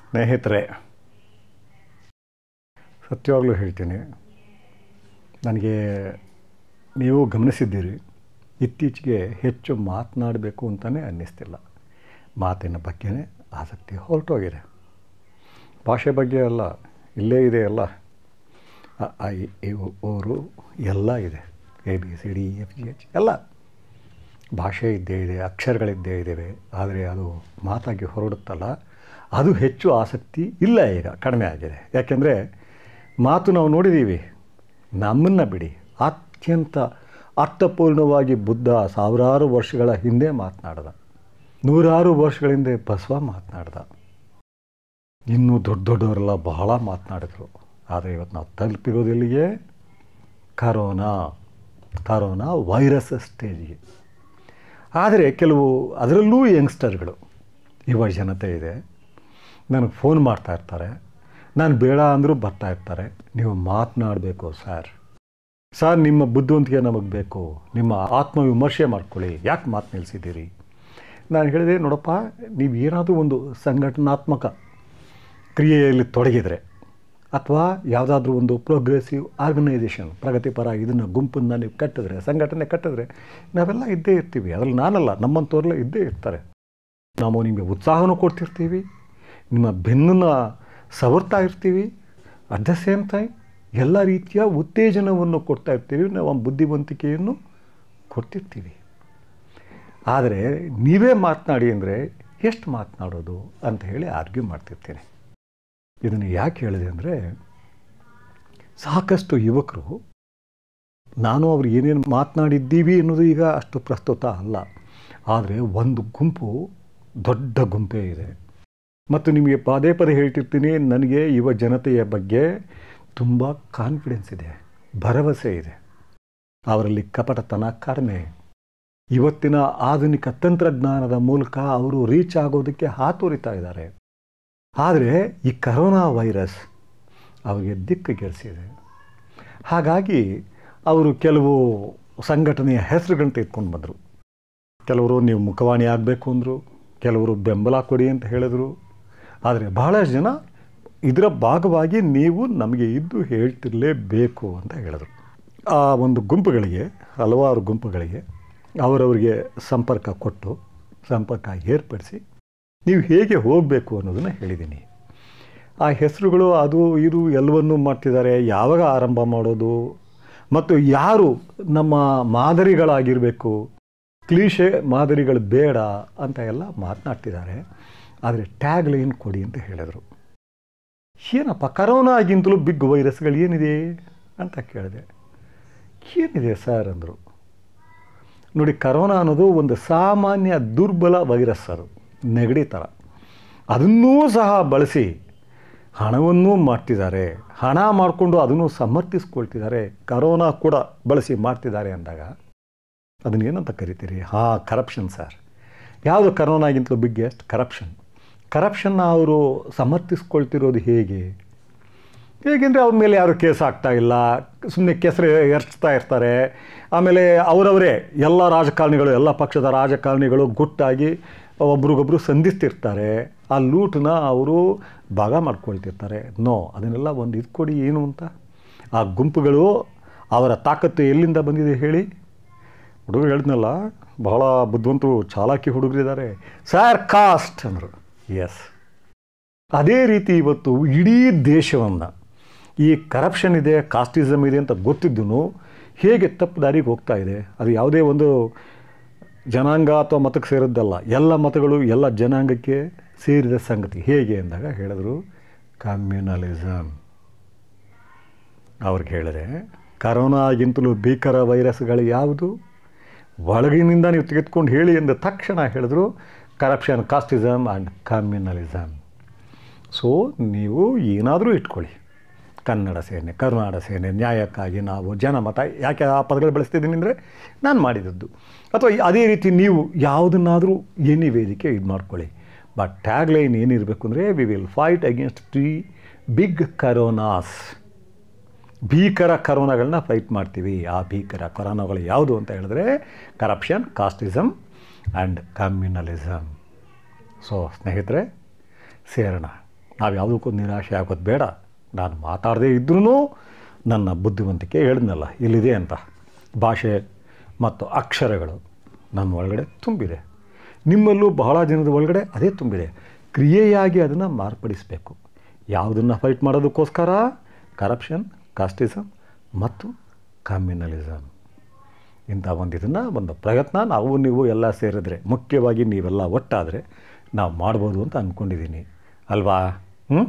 ಸ್ನೇಹಿತರೆ ಸತ್ಯವಾಗಲೂ ಹೇಳ್ತೀನಿ ನನಗೆ ನೀವು ಗಮನಿಸಿದ್ದೀರಿ ಇತ್ತೀಚೆಗೆ ಹೆಚ್ಚು ಮಾತನಾಡಬೇಕು ಅಂತಲೇ ಅನ್ನಿಸ್ತಿಲ್ಲ ಮಾತಿನ ಬಗ್ಗೆನೇ ಆಸಕ್ತಿ ಹೊರಟೋಗಿದೆ ಭಾಷೆ ಬಗ್ಗೆ ಅಲ್ಲ ಇಲ್ಲೇ ಇದೆ ಅಲ್ಲ ಅವರು ಎಲ್ಲ ಇದೆ A B C D F G H ಎಲ್ಲ ಭಾಷೆ ಇದ್ದೇ ಇದೆ ಅಕ್ಷರಗಳಿದ್ದೇ ಇದ್ದೇವೆ ಆದರೆ ಅದು ಮಾತಾಗಿ ಹೊರಡುತ್ತಲ್ಲ ಅದು ಹೆಚ್ಚು ಆಸಕ್ತಿ ಇಲ್ಲ ಈಗ ಕಡಿಮೆ ಆಗಿದೆ ಯಾಕೆಂದರೆ ಮಾತು ನಾವು ನೋಡಿದ್ದೀವಿ ನಮ್ಮನ್ನು ಬಿಡಿ ಅತ್ಯಂತ ಅರ್ಥಪೂರ್ಣವಾಗಿ ಬುದ್ಧ ಸಾವಿರಾರು ವರ್ಷಗಳ ಹಿಂದೆ ಮಾತನಾಡ್ದ ನೂರಾರು ವರ್ಷಗಳ ಹಿಂದೆ ಬಸವ ಮಾತನಾಡ್ದ ಇನ್ನೂ ದೊಡ್ಡ ದೊಡ್ಡವರೆಲ್ಲ ಬಹಳ ಮಾತನಾಡಿದ್ರು ಆದರೆ ಇವತ್ತು ನಾವು ತಲುಪಿರೋದಿಲ್ಲಿಗೆ ಕರೋನಾ ಕರೋನಾ ವೈರಸ್ ಸ್ಟೇಜ್ಗೆ ಆದರೆ ಕೆಲವು ಅದರಲ್ಲೂ ಯಂಗ್ಸ್ಟರ್ಗಳು ಯುವ ಜನತೆ ಇದೆ ನನಗೆ ಫೋನ್ ಮಾಡ್ತಾಯಿರ್ತಾರೆ ನಾನು ಬೇಡ ಅಂದರೂ ಬರ್ತಾಯಿರ್ತಾರೆ ನೀವು ಮಾತನಾಡಬೇಕು ಸರ್ ಸರ್ ನಿಮ್ಮ ಬುದ್ಧಿವಂತಿಕೆ ನಮಗೆ ಬೇಕು ನಿಮ್ಮ ಆತ್ಮವಿಮರ್ಶೆ ಮಾಡ್ಕೊಳ್ಳಿ ಯಾಕೆ ಮಾತು ನಿಲ್ಲಿಸಿದ್ದೀರಿ ನಾನು ಹೇಳಿದೆ ನೋಡಪ್ಪ ನೀವು ಏನಾದರೂ ಒಂದು ಸಂಘಟನಾತ್ಮಕ ಕ್ರಿಯೆಯಲ್ಲಿ ತೊಡಗಿದರೆ ಅಥವಾ ಯಾವುದಾದ್ರೂ ಒಂದು ಪ್ರೋಗ್ರೆಸಿವ್ ಆರ್ಗನೈಸೇಷನ್ ಪ್ರಗತಿಪರ ಇದನ್ನು ಗುಂಪನ್ನು ನೀವು ಕಟ್ಟಿದ್ರೆ ಸಂಘಟನೆ ಕಟ್ಟಿದ್ರೆ ನಾವೆಲ್ಲ ಇದ್ದೇ ಇರ್ತೀವಿ ಅದರಲ್ಲಿ ನಾನಲ್ಲ ನಮ್ಮಂಥವ್ರೆಲ್ಲ ಇದ್ದೇ ಇರ್ತಾರೆ ನಾವು ನಿಮಗೆ ಉತ್ಸಾಹನೂ ಕೊಡ್ತಿರ್ತೀವಿ ನಿಮ್ಮ ಬೆನ್ನನ್ನು ಸವರ್ತಾ ಇರ್ತೀವಿ ಅಟ್ ದ ಸೇಮ್ ಟೈಮ್ ಎಲ್ಲ ರೀತಿಯ ಉತ್ತೇಜನವನ್ನು ಕೊಡ್ತಾ ಇರ್ತೀವಿ ನಾವು ಬುದ್ಧಿವಂತಿಕೆಯನ್ನು ಕೊಡ್ತಿರ್ತೀವಿ ಆದರೆ ನೀವೇ ಮಾತನಾಡಿ ಅಂದರೆ ಎಷ್ಟು ಮಾತನಾಡೋದು ಅಂತ ಹೇಳಿ ಆರ್ಗ್ಯೂ ಮಾಡ್ತಿರ್ತೀನಿ ಇದನ್ನು ಯಾಕೆ ಹೇಳಿದೆ ಅಂದರೆ ಸಾಕಷ್ಟು ಯುವಕರು ನಾನು ಅವ್ರು ಏನೇನು ಮಾತನಾಡಿದ್ದೀವಿ ಅನ್ನೋದು ಈಗ ಅಷ್ಟು ಪ್ರಸ್ತುತ ಅಲ್ಲ ಆದರೆ ಒಂದು ಗುಂಪು ದೊಡ್ಡ ಗುಂಪೇ ಇದೆ ಮತ್ತು ನಿಮಗೆ ಪದೇ ಪದೇ ಹೇಳ್ತಿರ್ತೀನಿ ನನಗೆ ಯುವ ಜನತೆಯ ಬಗ್ಗೆ ತುಂಬ ಕಾನ್ಫಿಡೆನ್ಸ್ ಇದೆ ಭರವಸೆ ಇದೆ ಅವರಲ್ಲಿ ಕಪಟತನ ಕಡಿಮೆ ಇವತ್ತಿನ ಆಧುನಿಕ ತಂತ್ರಜ್ಞಾನದ ಮೂಲಕ ಅವರು ರೀಚ್ ಆಗೋದಕ್ಕೆ ಹಾತೋರಿತಾ ಇದ್ದಾರೆ ಆದರೆ ಈ ಕರೋನಾ ವೈರಸ್ ಅವರಿಗೆ ಕೆಡಿಸಿದೆ ಹಾಗಾಗಿ ಅವರು ಕೆಲವು ಸಂಘಟನೆಯ ಹೆಸರುಗಳನ್ನ ತೆಗೆದುಕೊಂಡು ಬಂದರು ಕೆಲವರು ನೀವು ಮುಖವಾಣಿ ಆಗಬೇಕು ಅಂದರು ಕೆಲವರು ಬೆಂಬಲ ಕೊಡಿ ಅಂತ ಹೇಳಿದರು ಆದರೆ ಬಹಳಷ್ಟು ಜನ ಇದರ ಭಾಗವಾಗಿ ನೀವು ನಮಗೆ ಇದ್ದು ಹೇಳ್ತಿರಲೇಬೇಕು ಅಂತ ಹೇಳಿದರು ಆ ಒಂದು ಗುಂಪುಗಳಿಗೆ ಹಲವಾರು ಗುಂಪುಗಳಿಗೆ ಅವರವರಿಗೆ ಸಂಪರ್ಕ ಕೊಟ್ಟು ಸಂಪರ್ಕ ಏರ್ಪಡಿಸಿ ನೀವು ಹೇಗೆ ಹೋಗಬೇಕು ಅನ್ನೋದನ್ನು ಹೇಳಿದ್ದೀನಿ ಆ ಹೆಸರುಗಳು ಅದು ಇದು ಎಲ್ಲವನ್ನೂ ಮಾಡ್ತಿದ್ದಾರೆ ಯಾವಾಗ ಆರಂಭ ಮಾಡೋದು ಮತ್ತು ಯಾರು ನಮ್ಮ ಮಾದರಿಗಳಾಗಿರಬೇಕು ಕ್ಲೀಶೆ ಮಾದರಿಗಳು ಬೇಡ ಅಂತ ಎಲ್ಲ ಮಾತನಾಡ್ತಿದ್ದಾರೆ ಆದರೆ ಟ್ಯಾಗ್ ಲೈನ್ ಕೊಡಿ ಅಂತ ಹೇಳಿದರು ಏನಪ್ಪ ಕರೋನಾಗಿಂತಲೂ ಬಿಗ್ ವೈರಸ್ಗಳು ಏನಿದೆ ಅಂತ ಕೇಳಿದೆ ಏನಿದೆ ಸರ್ ಅಂದರು ನೋಡಿ ಕರೋನಾ ಅನ್ನೋದು ಒಂದು ಸಾಮಾನ್ಯ ದುರ್ಬಲ ವೈರಸ್ ಸರ್ ನೆಗಡಿ ಥರ ಅದನ್ನೂ ಸಹ ಬಳಸಿ ಹಣವನ್ನೂ ಮಾಡ್ತಿದ್ದಾರೆ ಹಣ ಮಾಡಿಕೊಂಡು ಅದನ್ನು ಸಮರ್ಥಿಸ್ಕೊಳ್ತಿದ್ದಾರೆ ಕರೋನಾ ಕೂಡ ಬಳಸಿ ಮಾಡ್ತಿದ್ದಾರೆ ಅಂದಾಗ ಅದನ್ನೇನಂತ ಕರಿತೀರಿ ಹಾಂ ಕರಪ್ಷನ್ ಸರ್ ಯಾವುದು ಕರೋನಾಗಿಂತಲೂ ಬಿಗ್ಗೆಸ್ಟ್ ಕರಪ್ಷನ್ ಕರಪ್ಷನ್ನ ಅವರು ಸಮರ್ಥಿಸ್ಕೊಳ್ತಿರೋದು ಹೇಗೆ ಹೇಗೆಂದರೆ ಅವ್ರ ಮೇಲೆ ಯಾರೂ ಕೇಸ್ ಆಗ್ತಾ ಇಲ್ಲ ಸುಮ್ಮನೆ ಕೆಸರು ಎರಚ್ತಾ ಇರ್ತಾರೆ ಆಮೇಲೆ ಅವರವರೇ ಎಲ್ಲ ರಾಜಕಾರಣಿಗಳು ಎಲ್ಲ ಪಕ್ಷದ ರಾಜಕಾರಣಿಗಳು ಗುಟ್ಟಾಗಿ ಒಬ್ರಿಗೊಬ್ಬರು ಸಂಧಿಸ್ತಿರ್ತಾರೆ ಆ ಲೂಟನ್ನ ಅವರು ಭಾಗ ಮಾಡ್ಕೊಳ್ತಿರ್ತಾರೆ ನೋ ಅದನ್ನೆಲ್ಲ ಒಂದು ಇದು ಕೊಡಿ ಏನು ಅಂತ ಆ ಗುಂಪುಗಳು ಅವರ ತಾಕತ್ತು ಎಲ್ಲಿಂದ ಬಂದಿದೆ ಹೇಳಿ ಹುಡುಗರು ಹೇಳಿದ್ನಲ್ಲ ಬಹಳ ಬುದ್ಧಿವಂತರು ಚಾಲಾಕಿ ಹುಡುಗರಿದ್ದಾರೆ ಸಾರ್ ಕಾಸ್ಟ್ ಅಂದರು ಎಸ್ ಅದೇ ರೀತಿ ಇವತ್ತು ಇಡೀ ದೇಶವನ್ನು ಈ ಕರಪ್ಷನ್ ಇದೆ ಕಾಸ್ಟಿಸಮ್ ಇದೆ ಅಂತ ಗೊತ್ತಿದ್ದೂ ಹೇಗೆ ತಪ್ಪು ದಾರಿಗೆ ಹೋಗ್ತಾ ಇದೆ ಅದು ಯಾವುದೇ ಒಂದು ಜನಾಂಗ ಅಥವಾ ಮತಕ್ಕೆ ಸೇರಿದ್ದಲ್ಲ ಎಲ್ಲ ಮತಗಳು ಎಲ್ಲ ಜನಾಂಗಕ್ಕೆ ಸೇರಿದ ಸಂಗತಿ ಹೇಗೆ ಅಂದಾಗ ಹೇಳಿದ್ರು ಕಮ್ಯುನಲಿಸಮ್ ಅವ್ರಿಗೆ ಹೇಳಿದೆ ಕರೋನಾಗಿಂತಲೂ ಭೀಕರ ವೈರಸ್ಗಳು ಯಾವುದು ಒಳಗಿನಿಂದ ನೀವು ತೆಗೆದುಕೊಂಡು ಹೇಳಿ ಎಂದ ತಕ್ಷಣ ಹೇಳಿದ್ರು corruption casteism and communalism so ನೀವು ಏನಾದರೂ ಇಟ್ಕೊಳ್ಳಿ ಕನ್ನಡ ಸೇನೆ ಕರ್ನಾಟಕ ಸೇನೆ ನ್ಯಾಯಕ್ಕಾಗಿ ನಾವು ಜನಮತ ಯಾಕೆ ಆ ಪದಗಳು ಬಳಸ್ತಿದ್ದೀನಿ ಅಂದರೆ ನಾನು ಮಾಡಿದದ್ದು ಅಥವಾ ಅದೇ ರೀತಿ ನೀವು ಯಾವುದನ್ನಾದರೂ ಎನಿ ವೇದಿಕೆ ಇದು ಮಾಡ್ಕೊಳ್ಳಿ ಬಟ್ ಟ್ಯಾಗ್ ಲೈನ್ ಏನಿರಬೇಕು ಅಂದರೆ we will fight against three big coronas ಭೀಕರ ಕರೋನಾಗಳನ್ನ ಫೈಟ್ ಮಾಡ್ತೀವಿ ಆ ಭೀಕರ ಕರೋನಾಗಳು ಯಾವುದು ಅಂತ ಹೇಳಿದ್ರೆ corruption casteism and communalism so ಸ್ನೇಹಿತರೆ ಸೇರೋಣ ನಾವು ಯಾವುದಕ್ಕೂ ನಿರಾಶೆ ಆಗೋದು ಬೇಡ ನಾನು ಮಾತಾಡದೇ ಇದ್ರೂ ನನ್ನ ಬುದ್ಧಿವಂತಿಕೆ ಹೇಳಿದ್ನಲ್ಲ ಇಲ್ಲಿದೆ ಅಂತ ಭಾಷೆ ಮತ್ತು ಅಕ್ಷರಗಳು ನನ್ನ ಒಳಗಡೆ ತುಂಬಿದೆ ನಿಮ್ಮಲ್ಲೂ ಬಹಳ ಜನದ ಒಳಗಡೆ ಅದೇ ತುಂಬಿದೆ ಕ್ರಿಯೆಯಾಗಿ ಅದನ್ನು ಮಾರ್ಪಡಿಸಬೇಕು ಯಾವುದನ್ನು ಫೈಟ್ ಮಾಡೋದಕ್ಕೋಸ್ಕರ ಕರಪ್ಷನ್ ಕಾಸ್ಟಿಸಮ್ ಮತ್ತು ಕಮ್ಯುನಲಿಸಮ್ ಇಂಥ ಒಂದು ಇದನ್ನು ಒಂದು ಪ್ರಯತ್ನ ನಾವು ನೀವು ಎಲ್ಲ ಸೇರಿದ್ರೆ ಮುಖ್ಯವಾಗಿ ನೀವೆಲ್ಲ ಒಟ್ಟಾದರೆ ನಾವು ಮಾಡ್ಬೋದು ಅಂತ ಅಂದ್ಕೊಂಡಿದ್ದೀನಿ ಅಲ್ವಾ ಹ್ಞೂ